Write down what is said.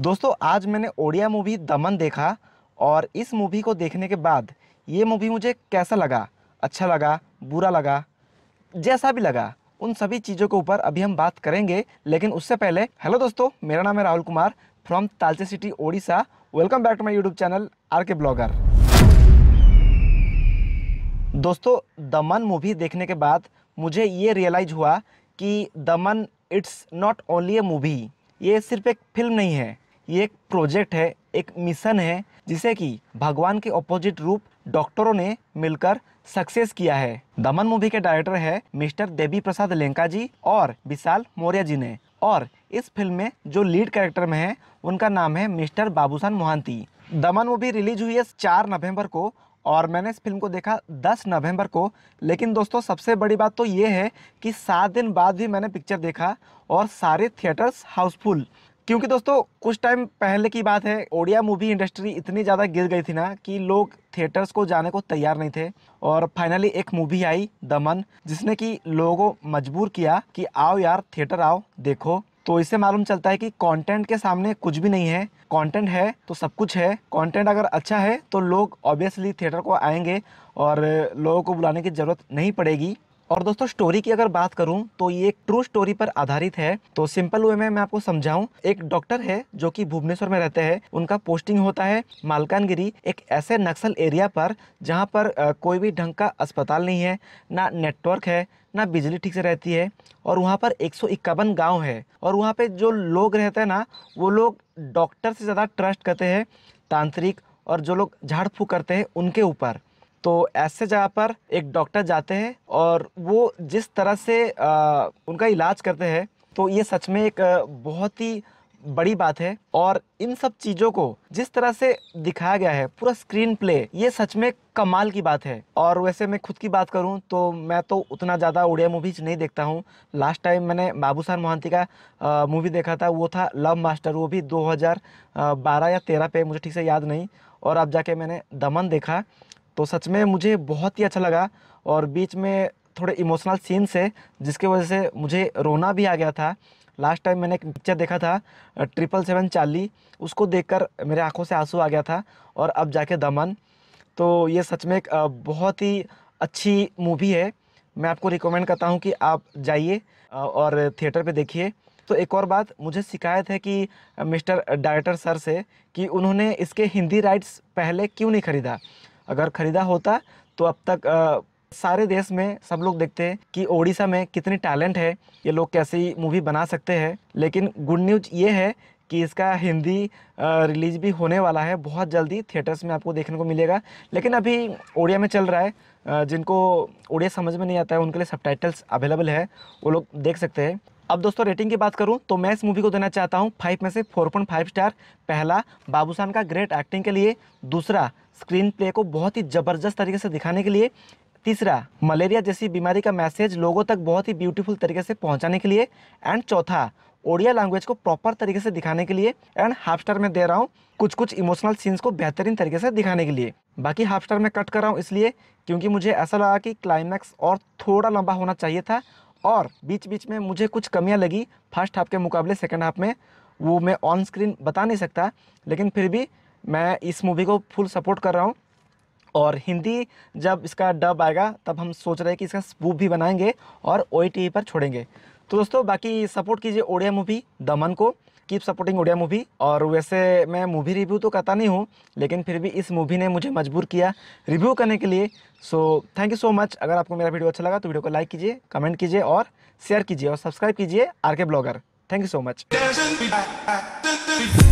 दोस्तों आज मैंने ओडिया मूवी दमन देखा और इस मूवी को देखने के बाद ये मूवी मुझे कैसा लगा अच्छा लगा बुरा लगा जैसा भी लगा उन सभी चीज़ों के ऊपर अभी हम बात करेंगे लेकिन उससे पहले हेलो दोस्तों मेरा नाम है Rahul Kumar from Talcher city Odisha welcome back to my YouTube channel R K blogger दोस्तों दमन मूवी देखने के बाद मुझे ये रियलाइज हुआ कि Daman it's not only a movie ये सिर्फ एक फिल्म नहीं है ये एक प्रोजेक्ट है एक मिशन है जिसे कि भगवान के ऑपोजिट रूप डॉक्टरों ने मिलकर सक्सेस किया है दमन मूवी के डायरेक्टर है मिस्टर देवी प्रसाद लेंका जी और विशाल मौर्य जी ने और इस फिल्म में जो लीड कैरेक्टर में है उनका नाम है मिस्टर बाबूसान मोहंती दमन मूवी रिलीज हुई है चार नवंबर को और मैंने इस फिल्म को देखा 10 नवंबर को लेकिन दोस्तों सबसे बड़ी बात तो ये है कि सात दिन बाद भी मैंने पिक्चर देखा और सारे थिएटर्स हाउसफुल क्योंकि दोस्तों कुछ टाइम पहले की बात है ओडिया मूवी इंडस्ट्री इतनी ज़्यादा गिर गई थी ना कि लोग थिएटर्स को जाने को तैयार नहीं थे और फाइनली एक मूवी आई दमन जिसने कि लोगों को मजबूर किया कि आओ यार थिएटर आओ देखो तो इससे मालूम चलता है कि कंटेंट के सामने कुछ भी नहीं है कंटेंट है तो सब कुछ है कंटेंट अगर अच्छा है तो लोग ऑब्वियसली थिएटर को आएंगे और लोगों को बुलाने की ज़रूरत नहीं पड़ेगी और दोस्तों स्टोरी की अगर बात करूं तो ये एक ट्रू स्टोरी पर आधारित है तो सिंपल वे में मैं आपको समझाऊं एक डॉक्टर है जो कि भुवनेश्वर में रहते हैं उनका पोस्टिंग होता है मालकानगिरी एक ऐसे नक्सल एरिया पर जहां पर कोई भी ढंग का अस्पताल नहीं है ना नेटवर्क है ना बिजली ठीक से रहती है और वहाँ पर एक सौ इक्यावन गाँव है और वहाँ पर जो लोग रहते हैं ना वो लोग डॉक्टर से ज़्यादा ट्रस्ट करते हैं तांत्रिक और जो लोग झाड़ फूँक करते हैं उनके ऊपर तो ऐसे जगह पर एक डॉक्टर जाते हैं और वो जिस तरह से आ, उनका इलाज करते हैं तो ये सच में एक बहुत ही बड़ी बात है और इन सब चीज़ों को जिस तरह से दिखाया गया है पूरा स्क्रीन प्ले ये सच में कमाल की बात है और वैसे मैं खुद की बात करूं तो मैं तो उतना ज़्यादा उड़िया मूवीज़ नहीं देखता हूं लास्ट टाइम मैंने बाबूसान मोहंती का मूवी देखा था वो था लव मास्टर वो भी 2012 या 13 पे मुझे ठीक से याद नहीं और अब जाके मैंने दमन देखा तो सच में मुझे बहुत ही अच्छा लगा और बीच में थोड़े इमोशनल सीन्स है जिसके वजह से मुझे रोना भी आ गया था लास्ट टाइम मैंने एक पिक्चर देखा था ट्रिपल सेवन चाली उसको देखकर मेरे आंखों से आंसू आ गया था और अब जाके दमन तो ये सच में एक बहुत ही अच्छी मूवी है मैं आपको रिकमेंड करता हूँ कि आप जाइए और थिएटर पे देखिए तो एक और बात मुझे शिकायत है कि मिस्टर डायरेक्टर सर से कि उन्होंने इसके हिंदी राइट्स पहले क्यों नहीं ख़रीदा अगर ख़रीदा होता तो अब तक आ, सारे देश में सब लोग देखते हैं कि ओडिशा में कितनी टैलेंट है ये लोग कैसी मूवी बना सकते हैं लेकिन गुड न्यूज ये है कि इसका हिंदी रिलीज भी होने वाला है बहुत जल्दी थिएटर्स में आपको देखने को मिलेगा लेकिन अभी ओडिया में चल रहा है जिनको ओडिया समझ में नहीं आता है उनके लिए सब अवेलेबल है वो लोग देख सकते हैं अब दोस्तों रेटिंग की बात करूं तो मैं इस मूवी को देना चाहता हूं फाइव में से फोर पॉइंट फाइव स्टार पहला बाबूसान का ग्रेट एक्टिंग के लिए दूसरा स्क्रीन प्ले को बहुत ही ज़बरदस्त तरीके से दिखाने के लिए तीसरा मलेरिया जैसी बीमारी का मैसेज लोगों तक बहुत ही ब्यूटीफुल तरीके से पहुंचाने के लिए एंड चौथा ओडिया लैंग्वेज को प्रॉपर तरीके से दिखाने के लिए एंड हाफ स्टार में दे रहा हूँ कुछ कुछ इमोशनल सीन्स को बेहतरीन तरीके से दिखाने के लिए बाकी हाफ स्टार में कट कर रहा हूँ इसलिए क्योंकि मुझे ऐसा लगा कि क्लाइमैक्स और थोड़ा लंबा होना चाहिए था और बीच बीच में मुझे कुछ कमियां लगी फर्स्ट हाफ के मुकाबले सेकेंड हाफ में वो मैं ऑन स्क्रीन बता नहीं सकता लेकिन फिर भी मैं इस मूवी को फुल सपोर्ट कर रहा हूँ और हिंदी जब इसका डब आएगा तब हम सोच रहे हैं कि इसका स्पूप भी बनाएंगे और ओ e पर छोड़ेंगे तो दोस्तों बाकी सपोर्ट कीजिए ओडिया मूवी e दमन को कीप सपोर्टिंग उड़िया मूवी और वैसे मैं मूवी रिव्यू तो करता नहीं हूँ लेकिन फिर भी इस मूवी ने मुझे मजबूर किया रिव्यू करने के लिए so thank you so much अगर आपको मेरा वीडियो अच्छा लगा तो वीडियो को लाइक कीजिए कमेंट कीजिए और शेयर कीजिए और सब्सक्राइब कीजिए R K blogger thank you so much